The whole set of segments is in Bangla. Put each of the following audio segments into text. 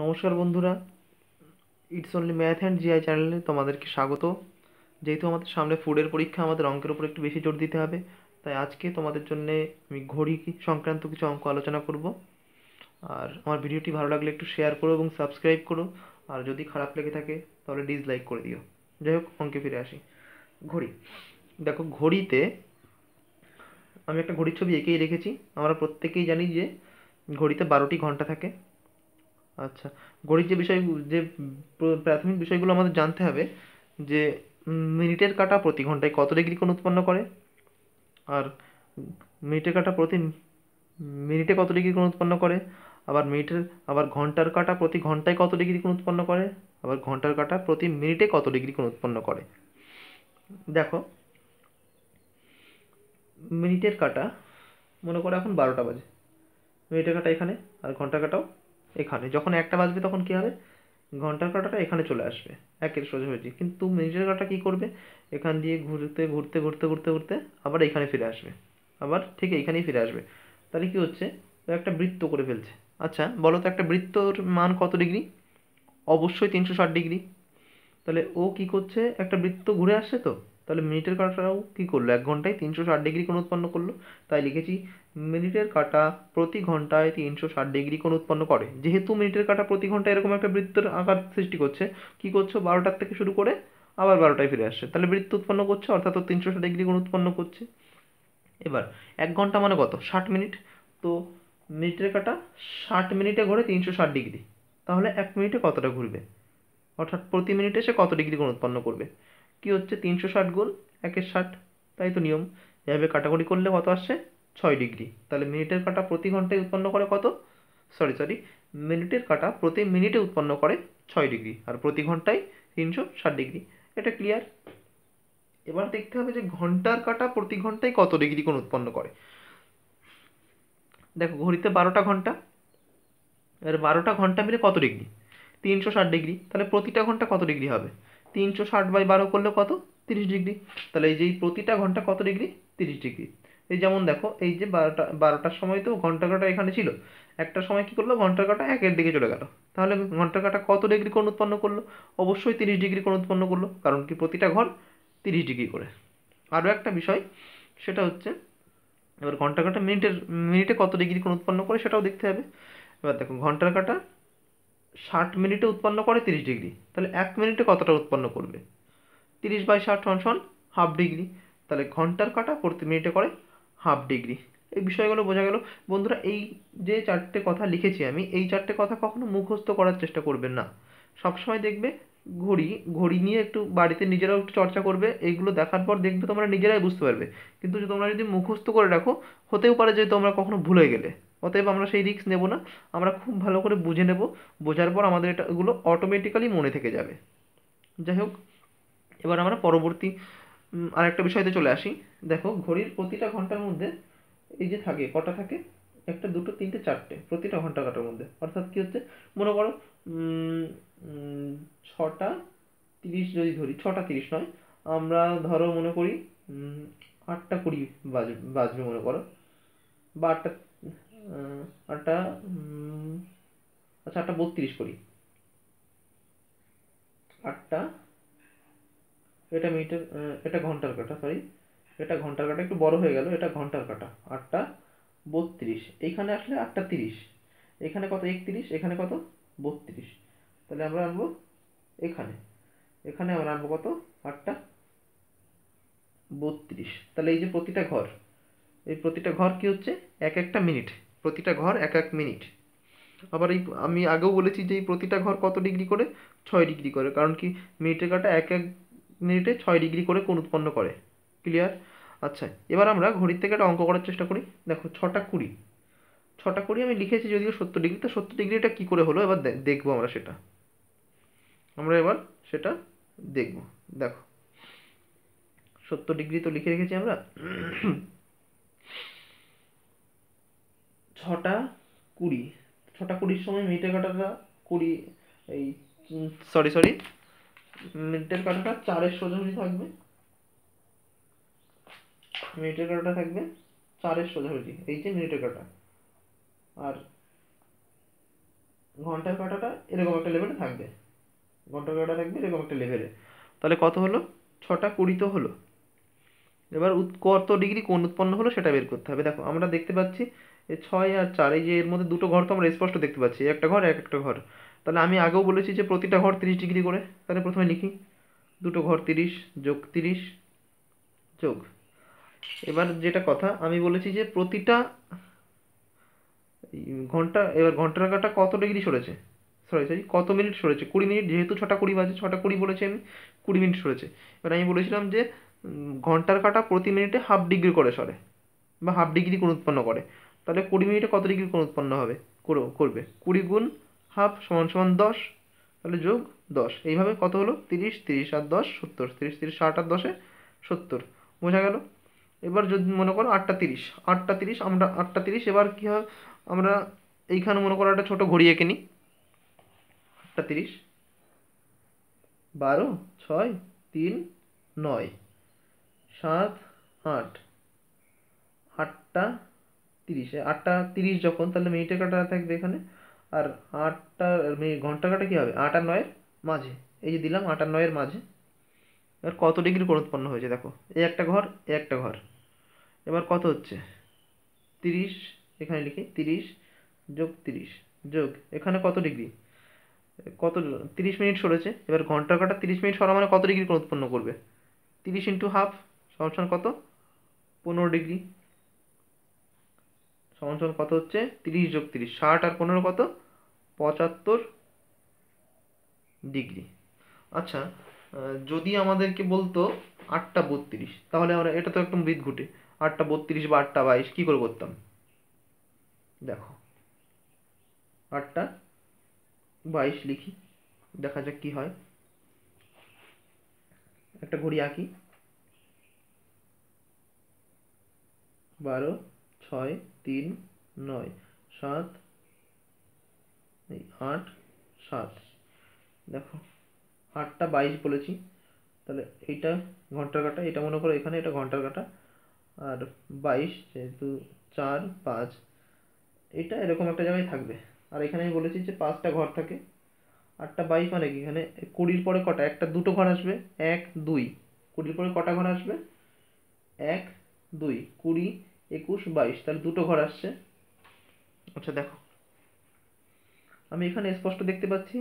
নমস্কার বন্ধুরা it's only math and GI চ্যানেলে তোমাদেরকে স্বাগত যেহেতু আমাদের সামনে ফুডের পরীক্ষা আমাদের অঙ্কের উপর একটু বেশি জোর দিতে হবে তাই আজকে তোমাদের জন্য আমি ঘড়ি সংক্রান্ত কিছু অঙ্ক আলোচনা করব আর আমার ভিডিওটি ভালো লাগলে একটু শেয়ার করো এবং সাবস্ক্রাইব করো আর যদি খারাপ লেগে থাকে তাহলে ডিসলাইক করে দিও যাই হোক অঙ্কে ফিরে আসি ঘড়ি দেখো ঘড়িতে আমি একটা ঘড়ির ছবি এঁকেই রেখেছি আমরা প্রত্যেকেই জানি যে ঘড়িতে বারোটি ঘন্টা থাকে আচ্ছা গণিত যে বিষয় যে প্রাথমিক বিষয়গুলো আমাদের জানতে হবে যে মিনিটের কাটা প্রতি ঘন্টায় কত ডিগ্রি কোণ উৎপন্ন করে আর মিনিটের কাটা প্রতি মিনিটে কত ডিগ্রি কোণ উৎপন্ন করে আবার মিনিটের আবার ঘন্টার কাটা প্রতি ঘন্টায় কত ডিগ্রি কোণ উৎপন্ন করে আবার ঘন্টার কাটা প্রতি মিনিটে কত ডিগ্রি কোণ উৎপন্ন করে দেখো মিনিটের কাটা মনে করো এখন বারোটা বাজে মিনিটের কাটা এখানে আর ঘন্টার কাটাও এখানে যখন একটা বাজবে তখন কী হবে ঘন্টার কাঁটাটা এখানে চলে আসবে একের সোজাসুজি কিন্তু মিনিটের কাঁটা কী করবে এখান দিয়ে ঘুরতে ঘুরতে ঘুরতে ঘুরতে ঘুরতে আবার এখানে ফিরে আসবে আবার ঠিক এইখানেই ফিরে আসবে তাহলে কী হচ্ছে একটা বৃত্ত করে ফেলছে আচ্ছা বলো তো একটা বৃত্তর মান কত ডিগ্রি অবশ্যই তিনশো ষাট ডিগ্রি তাহলে ও কী করছে একটা বৃত্ত ঘুরে আসছে তো তাহলে মিনিটের কাঁটাও কী করলো এক ঘন্টায় তিনশো ষাট ডিগ্রি কোণ উৎপন্ন করলো তাই লিখেছি মিনিটের কাঁটা প্রতি ঘন্টায় তিনশো ষাট ডিগ্রি কোণ উৎপন্ন করে যেহেতু মিনিটের কাঁটা প্রতি ঘন্টায় এরকম একটা বৃত্তের আকার সৃষ্টি করছে কী করছো বারোটার থেকে শুরু করে আবার বারোটায় ফিরে আসছে তাহলে বৃত্ত উৎপন্ন করছে অর্থাৎ তিনশো ষাট ডিগ্রি কোণ উৎপন্ন করছে এবার এক ঘন্টা মানে কত ষাট মিনিট তো মিনিটের কাঁটা ষাট মিনিটে ঘোরে তিনশো ষাট ডিগ্রি তাহলে এক মিনিটে কতটা ঘুরবে অর্থাৎ প্রতি মিনিটে সে কত ডিগ্রি কোণ উৎপন্ন করবে কি হচ্ছে তিনশো ষাট গোল একের ষাট তাই তো নিয়ম এভাবে কাটাকুটি করলে কত আসছে ছয় ডিগ্রি তাহলে মিনিটের কাটা প্রতি ঘন্টায় উৎপন্ন করে কত সরি সরি মিনিটের কাটা প্রতি মিনিটে উৎপন্ন করে ছয় ডিগ্রি আর প্রতি ঘন্টায় তিনশো ষাট ডিগ্রি এটা ক্লিয়ার এবার দেখতে হবে যে ঘন্টার কাটা প্রতি ঘন্টায় কত ডিগ্রি কোন উৎপন্ন করে দেখো ঘড়িতে বারোটা ঘন্টা এবার বারোটা ঘন্টা মিলে কত ডিগ্রি তিনশো ষাট ডিগ্রি তাহলে প্রতিটা ঘন্টা কত ডিগ্রি হবে তিনশো ষাট বাই বারো করলে কত তিরিশ ডিগ্রি তাহলে এই যে প্রতিটা ঘন্টা কত ডিগ্রি তিরিশ ডিগ্রি এই যেমন দেখো এই যে বারোটা বারোটার সময় তো ঘন্টা কাটা এখানে ছিল একটা সময় কি করলো ঘন্টা কাটা একের দিকে চলে গেল তাহলে ঘন্টা কাটা কত ডিগ্রি কোণ উৎপন্ন করলো অবশ্যই তিরিশ ডিগ্রি কোণ উৎপন্ন করলো কারণ কি প্রতিটা ঘর তিরিশ ডিগ্রি করে আরও একটা বিষয় সেটা হচ্ছে এবার ঘন্টা কাটা মিনিটের মিনিটে কত ডিগ্রি কোণ উৎপন্ন করে সেটাও দেখতে হবে এবার দেখো ঘন্টা কাটা ষাট মিনিটে উৎপন্ন করে তিরিশ ডিগ্রি তাহলে এক মিনিটে কতটা উৎপন্ন করবে তিরিশ বাই ষাট সমান হাফ ডিগ্রি তাহলে ঘন্টার কাটা প্রতি মিনিটে করে হাফ ডিগ্রি এই বিষয়গুলো বোঝা গেল বন্ধুরা এই যে চারটে কথা লিখেছি আমি এই চারটে কথা কখনো মুখস্থ করার চেষ্টা করবেন না সবসময় দেখবে ঘড়ি ঘড়ি নিয়ে একটু বাড়িতে নিজেরাও একটু চর্চা করবে এইগুলো দেখার পর দেখবে তোমরা নিজেরাই বুঝতে পারবে কিন্তু তোমরা যদি মুখস্থ করে রাখো হতেও পারে যে তোমরা কখনো ভুলে গেলে অতএব আমরা সেই রিস্ক নেব না আমরা খুব ভালো করে বুঝে নেব বোঝার পর আমাদের এটা এগুলো অটোমেটিক্যালি মনে থেকে যাবে যাই হোক এবার আমরা পরবর্তী আরেকটা বিষয়তে চলে আসি দেখো ঘড়ির প্রতিটা ঘন্টার মধ্যে এই যে থাকে কটা থাকে একটা দুটো তিনটে চারটে প্রতিটা ঘন্টা কাটার মধ্যে অর্থাৎ কী হচ্ছে মনে করো ছটা তিরিশ যদি ধরি ছটা তিরিশ নয় আমরা ধরো মনে করি আটটা কুড়ি বাজ বাজবে মনে করো বা আটটা আটটা আচ্ছা আটটা বত্রিশ করি আটটা এটা মিনিটের এটা ঘন্টার কাটা সরি এটা ঘন্টার কাটা একটু বড় হয়ে গেল এটা ঘন্টার কাটা আটটা বত্রিশ এইখানে আসলে আটটা তিরিশ এখানে কত একত্রিশ এখানে কত বত্রিশ তাহলে আমরা আনবো এখানে এখানে আমরা আনবো কত আটটা বত্রিশ তাহলে এই যে প্রতিটা ঘর এই প্রতিটা ঘর কি হচ্ছে এক একটা মিনিট প্রতিটা ঘর এক এক মিনিট আবার এই আমি আগেও বলেছি যে এই প্রতিটা ঘর কত ডিগ্রি করে ছয় ডিগ্রি করে কারণ কি মিনিটের কাটা এক এক মিনিটে ছয় ডিগ্রি করে কোন উৎপন্ন করে ক্লিয়ার আচ্ছা এবার আমরা ঘড়ির থেকে একটা অঙ্ক করার চেষ্টা করি দেখো ছটা কুড়ি ছটা কুড়ি আমি লিখেছি যদিও সত্তর ডিগ্রি তো সত্তর ডিগ্রিটা কী করে হলো এবার দেখবো আমরা সেটা আমরা এবার সেটা দেখব দেখো সত্তর ডিগ্রি তো লিখে রেখেছি আমরা ছটা কুড়ি ছটা কুড়ির সময় মিনিটের কাটাটা কুড়ি এই সরি সরি মিনিটের কাটাটা চারের সোজাসুজি থাকবে মিনিটের কাটাটা থাকবে চারের সোজাসুজি এই যে মিনিটের কাটা আর ঘন্টার কাটাটা এরকম একটা লেভেলে থাকবে ঘন্টার কাটা থাকবে এরকম একটা লেভেলে তাহলে কত হলো ছটা কুড়ি তো হলো এবার কত ডিগ্রি কোন উৎপন্ন হলো সেটা বের করতে হবে দেখো আমরা দেখতে পাচ্ছি ছয় আর চার এই যে এর মধ্যে দুটো ঘর তো আমরা স্পষ্ট দেখতে পাচ্ছি একটা ঘর এক একটা ঘর তাহলে আমি আগেও বলেছি যে প্রতিটা ঘর তিরিশ ডিগ্রি করে তাহলে প্রথমে লিখি দুটো ঘর তিরিশ যোগ তিরিশ যোগ এবার যেটা কথা আমি বলেছি যে প্রতিটা ঘন্টা এবার ঘন্টার কাটা কত ডিগ্রি সরেছে সরি সরি কত মিনিট সরেছে কুড়ি মিনিট যেহেতু ছটা কুড়ি বাজে ছটা কুড়ি বলেছি আমি কুড়ি মিনিট সরেছে এবার আমি বলেছিলাম যে ঘন্টার কাটা প্রতি মিনিটে হাফ ডিগ্রি করে সরে বা হাফ ডিগ্রি করে উৎপন্ন করে তাহলে কুড়ি মিনিটে কত ডিগ্রি কোণ উৎপন্ন হবে করবে কুড়ি গুণ হাফ সমান সমান দশ তাহলে যোগ দশ এইভাবে কত হলো তিরিশ তিরিশ আর দশ সত্তর তিরিশ তিরিশ ষাট আর দশে সত্তর বোঝা গেল এবার যদি মনে করো আটটা তিরিশ আটটা তিরিশ আমরা আটটা তিরিশ এবার কী হয় আমরা এইখানে মনে করো একটা ছোটো ঘড়ি এঁকে নিই আটটা তিরিশ বারো ছয় তিন নয় সাত আট আটটা তিরিশে আটটা তিরিশ যখন তাহলে মিনিটে কাটা থাকবে এখানে আর আটটা ঘন্টা কাটা কী হবে আট আর নয়ের মাঝে এই যে দিলাম আট আর নয়ের মাঝে এবার কত ডিগ্রি কোণ উৎপন্ন হয়েছে দেখো এই একটা ঘর এই একটা ঘর এবার কত হচ্ছে তিরিশ এখানে লিখি তিরিশ যোগ তিরিশ যোগ এখানে কত ডিগ্রি কত তিরিশ মিনিট সরেছে এবার ঘন্টা কাটা তিরিশ মিনিট সরা মানে কত ডিগ্রি কোণ উৎপন্ন করবে তিরিশ ইন্টু হাফ সমান কত পনেরো ডিগ্রি সমান সমান কত হচ্ছে তিরিশ যোগ তিরিশ ষাট আর পনেরো কত পঁচাত্তর ডিগ্রি আচ্ছা যদি আমাদেরকে বলতো আটটা বত্রিশ তাহলে আমরা এটা তো একদম বৃদ্ধ ঘুটে আটটা বত্রিশ বা আটটা বাইশ কী করে করতাম দেখো আটটা বাইশ লিখি দেখা যাক কি হয় একটা ঘড়ি আঁকি বারো ছয় তিন নয় সাত এই আট সাত দেখো আটটা বাইশ বলেছি তাহলে এইটা ঘন্টার কাটা এটা মনে করো এখানে এটা ঘন্টার কাটা আর বাইশ যেহেতু চার পাঁচ এটা এরকম একটা জায়গায় থাকবে আর এখানে আমি বলেছি যে পাঁচটা ঘর থাকে আটটা বাইশ মানে কি এখানে কুড়ির পরে কটা একটা দুটো ঘর আসবে এক দুই কুড়ির পরে কটা ঘর আসবে এক দুই কুড়ি একুশ বাইশ তাহলে দুটো ঘর আসছে আচ্ছা দেখো আমি এখানে স্পষ্ট দেখতে পাচ্ছি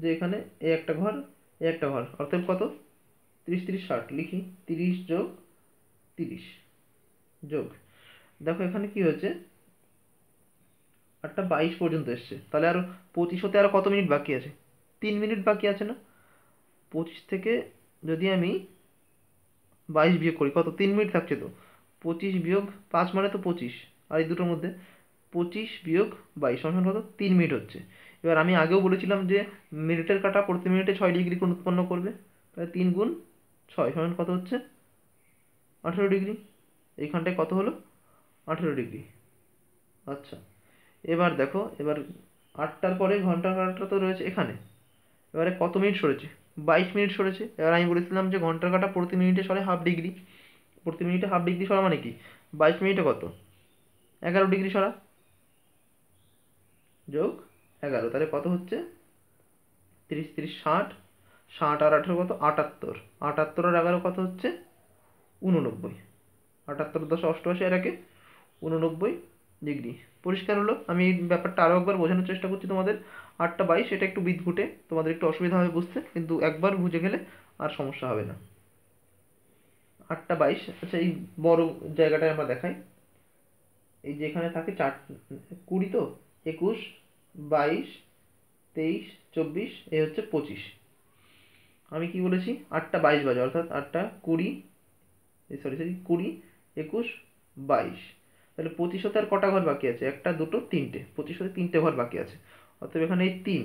যে এখানে এ একটা ঘর এ একটা ঘর অর্থাৎ কত তিরিশ তিরিশ ষাট লিখি তিরিশ যোগ তিরিশ যোগ দেখো এখানে কি হয়েছে আটটা বাইশ পর্যন্ত এসছে তাহলে আর পঁচিশ হতে আরও কত মিনিট বাকি আছে তিন মিনিট বাকি আছে না পঁচিশ থেকে যদি আমি বাইশ বিয়োগ করি কত তিন মিনিট থাকছে তো পঁচিশ বিয়োগ পাঁচ মানে তো পঁচিশ আর এই দুটোর মধ্যে পঁচিশ বিয়োগ বাইশ সমান কত তিন মিনিট হচ্ছে এবার আমি আগেও বলেছিলাম যে মিনিটের কাটা প্রতি মিনিটে ছয় ডিগ্রি কোণ উৎপন্ন করবে তাহলে তিন গুণ ছয় সমান কত হচ্ছে আঠেরো ডিগ্রি এইখানটায় কত হলো আঠেরো ডিগ্রি আচ্ছা এবার দেখো এবার আটটার পরে ঘন্টার কাটা তো রয়েছে এখানে এবারে কত মিনিট সরেছে বাইশ মিনিট সরেছে এবার আমি বলেছিলাম যে ঘন্টার কাটা প্রতি মিনিটে সরে হাফ ডিগ্রি প্রতি মিনিটে হাফ ডিগ্রি সরা মানে কি বাইশ মিনিটে কত এগারো ডিগ্রি সরা যোগ এগারো তাহলে কত হচ্ছে তিরিশ তিরিশ ষাট ষাট আর আঠেরো কত আটাত্তর আটাত্তর আর এগারো কত হচ্ছে উননব্বই আটাত্তর দশ অষ্টআশি আর একে উননব্বই ডিগ্রি পরিষ্কার হলো আমি এই ব্যাপারটা আরও একবার বোঝানোর চেষ্টা করছি তোমাদের আটটা বাইশ এটা একটু বিদ্ঘুটে তোমাদের একটু অসুবিধা হবে বুঝতে কিন্তু একবার বুঝে গেলে আর সমস্যা হবে না আটটা বাইশ আচ্ছা এই বড় জায়গাটায় আমরা দেখাই এই যেখানে থাকে চার কুড়ি তো একুশ বাইশ তেইশ চব্বিশ এই হচ্ছে পঁচিশ আমি কি বলেছি আটটা বাইশ বাজে অর্থাৎ আটটা কুড়ি সরি সরি কুড়ি একুশ বাইশ তাহলে পঁচিশ হতে আর কটা ঘর বাকি আছে একটা দুটো তিনটে পঁচিশ হতে তিনটে ঘর বাকি আছে অতএব এখানে এই তিন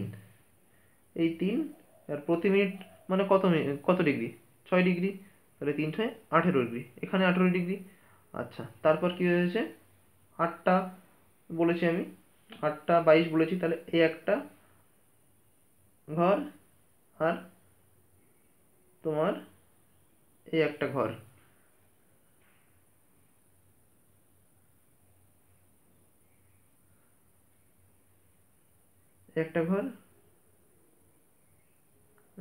এই তিন আর প্রতি মিনিট মানে কত কত ডিগ্রি ছয় ডিগ্রি তাহলে ছয় আঠেরো ডিগ্রি এখানে আঠেরো ডিগ্রি আচ্ছা তারপর কী হয়েছে আটটা বলেছি আমি আটটা বাইশ বলেছি তাহলে এই একটা ঘর আর তোমার এই একটা ঘর একটা ঘর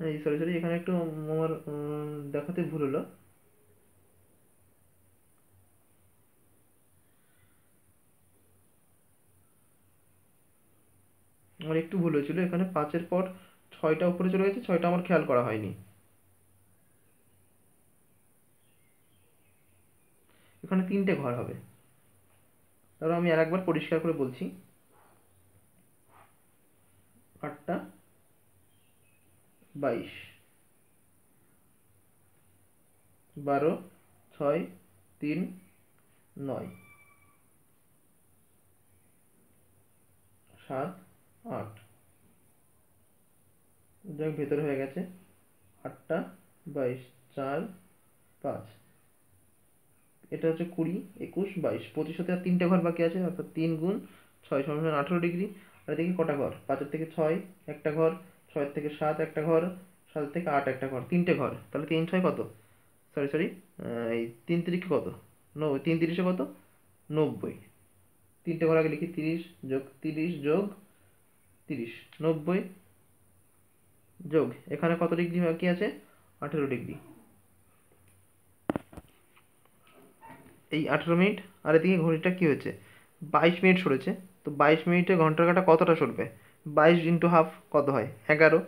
এই সরি সরি এখানে একটু আমার দেখাতে ভুল হলো আমার একটু ভুল হয়েছিল এখানে পাঁচের পর ছয়টা উপরে চলে গেছে ছয়টা আমার খেয়াল করা হয়নি এখানে তিনটে ঘর হবে তারপর আমি আর একবার পরিষ্কার করে বলছি আটটা বাইশ বারো ছয় তিন নয় সাত আট যাক ভেতরে হয়ে গেছে আটটা বাইশ চার পাঁচ এটা হচ্ছে কুড়ি একুশ বাইশ পঁচিশ আর তিনটে ঘর বাকি আছে অর্থাৎ তিন গুণ ছয় সমান আঠেরো ডিগ্রি আর দেখি কটা ঘর পাঁচের থেকে ছয় একটা ঘর ছয় থেকে সাত একটা ঘর সাত থেকে আট একটা ঘর তিনটে ঘর তাহলে তিন ছয় কত সরি সরি এই তিন তিরিশে কত নব্বই তিন তিরিশে কত নব্বই তিনটে ঘর আগে লিখি তিরিশ যোগ তিরিশ যোগ তিরিশ নব্বই যোগ এখানে কত ডিগ্রি বাকি আছে আঠেরো ডিগ্রি এই আঠেরো মিনিট আর এদিকে ঘড়িটা কী হয়েছে বাইশ মিনিট সরেছে তো বাইশ মিনিটে ঘন্টার কাটা কতটা সরবে বাইশ ইন্টু হাফ কত হয় এগারো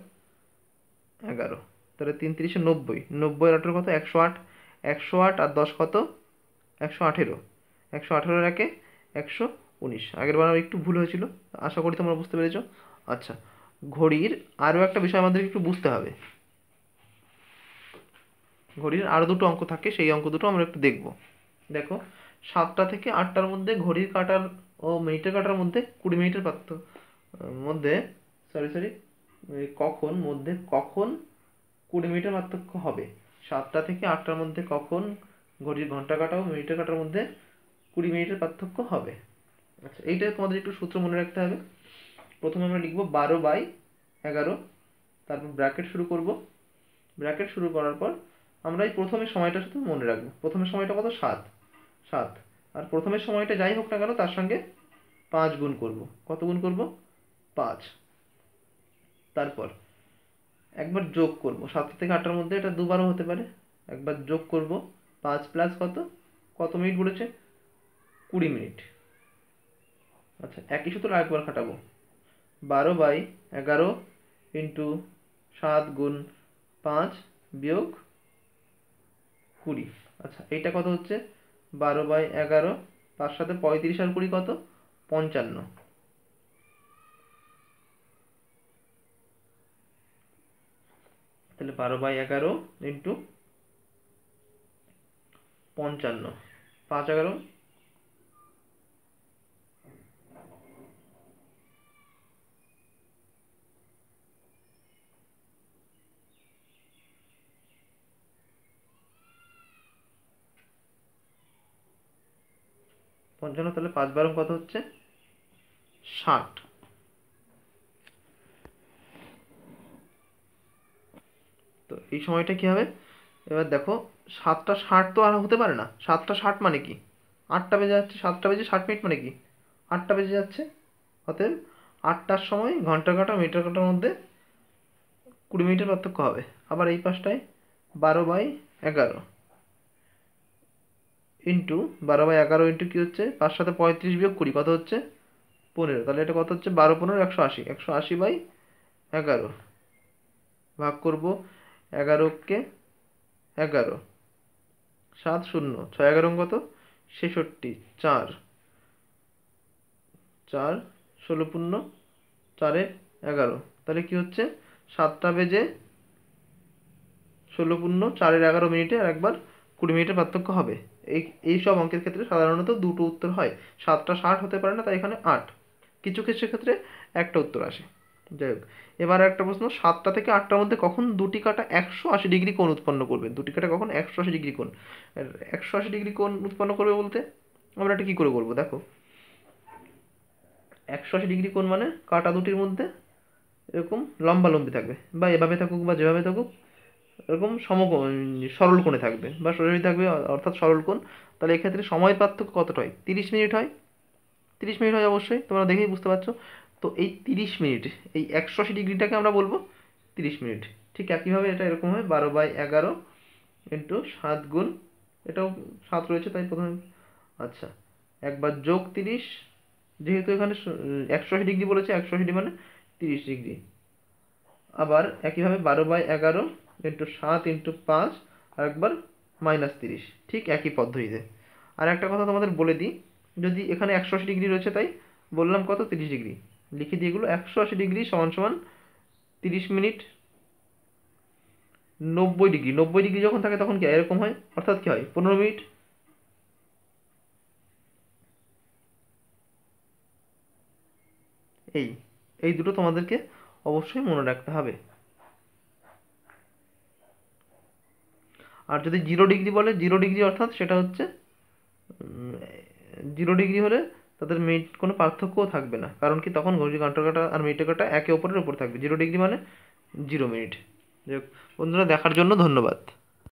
এগারো তাহলে তিন তিরিশে নব্বই নব্বই আঠেরো কত একশো আট একশো আট আর দশ কত একশো আঠেরো একশো আঠেরো রাখে একশো উনিশ আগের বার একটু ভুল হয়েছিল আশা করি তোমরা বুঝতে পেরেছ আচ্ছা ঘড়ির আরও একটা বিষয় আমাদেরকে একটু বুঝতে হবে ঘড়ির আরও দুটো অঙ্ক থাকে সেই অঙ্ক দুটো আমরা একটু দেখব দেখো সাতটা থেকে আটটার মধ্যে ঘড়ির কাটার ও মিনিটের কাটার মধ্যে কুড়ি মিনিটের পার্থক্য মধ্যে সরি সরি কখন মধ্যে কখন কুড়ি মিনিটের পার্থক্য হবে সাতটা থেকে আটটার মধ্যে কখন ঘড়ির ঘন্টা কাটা ও মিনিটের কাটার মধ্যে কুড়ি মিনিটের পার্থক্য হবে আচ্ছা এইটা তোমাদের একটু সূত্র মনে রাখতে হবে প্রথমে আমরা লিখবো বারো বাই এগারো তারপর ব্র্যাকেট শুরু করব ব্র্যাকেট শুরু করার পর আমরা এই প্রথমে সময়টা শুধু মনে রাখবো প্রথমে সময়টা কত সাত সাত আর প্রথমের সময়টা যাই হোক না কেন তার সঙ্গে পাঁচ গুণ করব কত গুণ করবো পাঁচ তারপর একবার যোগ করব সাত থেকে আটটার মধ্যে এটা দুবারও হতে পারে একবার যোগ করব পাঁচ প্লাস কত কত মিনিট বলেছে কুড়ি মিনিট আচ্ছা একই সূত্র আরেকবার খাটাবো বারো বাই এগারো ইন্টু সাত গুণ পাঁচ বিয়োগ কুড়ি আচ্ছা এইটা কত হচ্ছে বারো বাই এগারো তার সাথে পঁয়ত্রিশ আর কুড়ি কত পঞ্চান্ন তাহলে বারো বাই এগারো ইন্টু পঞ্চান্ন পাঁচ এগারো পঞ্চান্ন তাহলে পাঁচ বারো কত হচ্ছে ষাট তো এই সময়টা কী হবে এবার দেখো সাতটা ষাট তো আর হতে পারে না সাতটা ষাট মানে কি আটটা বেজে যাচ্ছে সাতটা বেজে ষাট মিনিট মানে কি আটটা বেজে যাচ্ছে অতএব আটটার সময় ঘন্টা কাটা মিটার কাটার মধ্যে কুড়ি মিনিটের পার্থক্য হবে আবার এই পাশটায় বারো বাই এগারো ইন্টু বারো বাই এগারো ইন্টু কী হচ্ছে তার সাথে পঁয়ত্রিশ বিয়োগ কুড়ি কত হচ্ছে পনেরো তাহলে এটা কত হচ্ছে বারো পনেরো একশো আশি একশো আশি বাই এগারো ভাগ করবো এগারোকে এগারো সাত শূন্য ছয় এগারো কত ছেষট্টি চার চার ষোলো পূর্ণ চারে এগারো তাহলে কি হচ্ছে সাতটা বেজে ষোলো পূর্ণ চারের এগারো মিনিটে আর একবার কুড়ি মিনিটের পার্থক্য হবে এই এই সব অঙ্কের ক্ষেত্রে সাধারণত দুটো উত্তর হয় সাতটা ষাট হতে পারে না তাই এখানে আট কিছু কিছু ক্ষেত্রে একটা উত্তর আসে যাই হোক এবার একটা প্রশ্ন সাতটা থেকে আটটার মধ্যে কখন দুটি কাটা একশো আশি ডিগ্রি কোণ উৎপন্ন করবে দুটি কাটা কখন একশো আশি ডিগ্রি কোণ একশো আশি ডিগ্রি কোণ উৎপন্ন করবে বলতে আমরা এটা কী করে করবো দেখো একশো আশি ডিগ্রি কোণ মানে কাটা দুটির মধ্যে এরকম লম্বা লম্বি থাকবে বা এভাবে থাকুক বা যেভাবে থাকুক এরকম সম সরল কোণে থাকবে বা সরল থাকবে অর্থাৎ সরল কোণ তাহলে এক্ষেত্রে সময় পার্থক্য কতটা হয় তিরিশ মিনিট হয় তিরিশ মিনিট হয় অবশ্যই তোমরা দেখেই বুঝতে পারছো তো এই তিরিশ মিনিট এই একশো আশি ডিগ্রিটাকে আমরা বলবো তিরিশ মিনিট ঠিক একইভাবে এটা এরকম হবে বারো বাই এগারো ইন্টু সাত গুণ এটাও সাত রয়েছে তাই প্রথমে আচ্ছা একবার যোগ তিরিশ যেহেতু এখানে একশো আশি ডিগ্রি বলেছে একশো আশি মানে তিরিশ ডিগ্রি আবার একইভাবে বারো বাই এগারো ইন্টু সাত ইন্টু পাঁচ আর একবার মাইনাস তিরিশ ঠিক একই পদ্ধতিতে আর একটা কথা তোমাদের বলে দিই যদি এখানে একশো আশি ডিগ্রি রয়েছে তাই বললাম কত তিরিশ ডিগ্রি লিখে দিয়ে এগুলো একশো আশি ডিগ্রি সমান সমান তিরিশ মিনিট নব্বই ডিগ্রি নব্বই ডিগ্রি যখন থাকে তখন কি এরকম হয় অর্থাৎ কি হয় পনেরো মিনিট এই এই দুটো তোমাদেরকে অবশ্যই মনে রাখতে হবে আর যদি জিরো ডিগ্রি বলে জিরো ডিগ্রি অর্থাৎ সেটা হচ্ছে জিরো ডিগ্রি হলে তাদের মিট কোনো পার্থক্যও থাকবে না কারণ কি তখন ঘড়ির কাঁটাকাটা আর মিনিটের কাঁটা একে অপরের উপর থাকবে জিরো ডিগ্রি মানে জিরো মিনিট যাই হোক বন্ধুরা দেখার জন্য ধন্যবাদ